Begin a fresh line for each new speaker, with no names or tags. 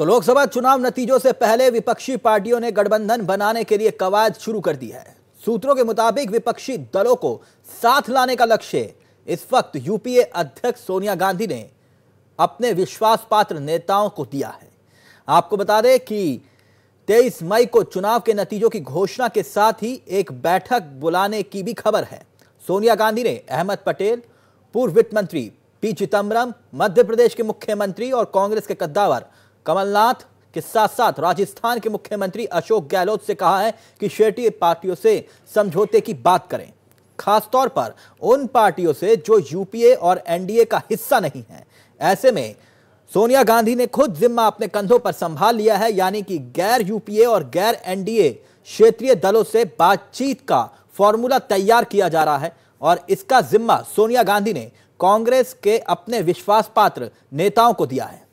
तो लोकसभा चुनाव नतीजों से पहले विपक्षी पार्टियों ने गठबंधन बनाने के लिए कवायद शुरू कर दी है सूत्रों के मुताबिक विपक्षी दलों को साथ लाने का लक्ष्य इस वक्त यूपीए अध्यक्ष सोनिया गांधी ने अपने विश्वास पात्र नेताओं को दिया है आपको बता दें कि 23 मई को चुनाव के नतीजों की घोषणा के साथ ही एक बैठक बुलाने की भी खबर है सोनिया गांधी ने अहमद पटेल पूर्व वित्त मंत्री पी चिदम्बरम मध्य प्रदेश के मुख्यमंत्री और कांग्रेस के कद्दावर कमलनाथ के साथ साथ राजस्थान के मुख्यमंत्री अशोक गहलोत से कहा है कि क्षेत्रीय पार्टियों से समझौते की बात करें खासतौर पर उन पार्टियों से जो यूपीए और एनडीए का हिस्सा नहीं है ऐसे में सोनिया गांधी ने खुद जिम्मा अपने कंधों पर संभाल लिया है यानी कि गैर यूपीए और गैर एनडीए क्षेत्रीय दलों से बातचीत का फॉर्मूला तैयार किया जा रहा है और इसका जिम्मा सोनिया गांधी ने कांग्रेस के अपने विश्वास पात्र नेताओं को दिया है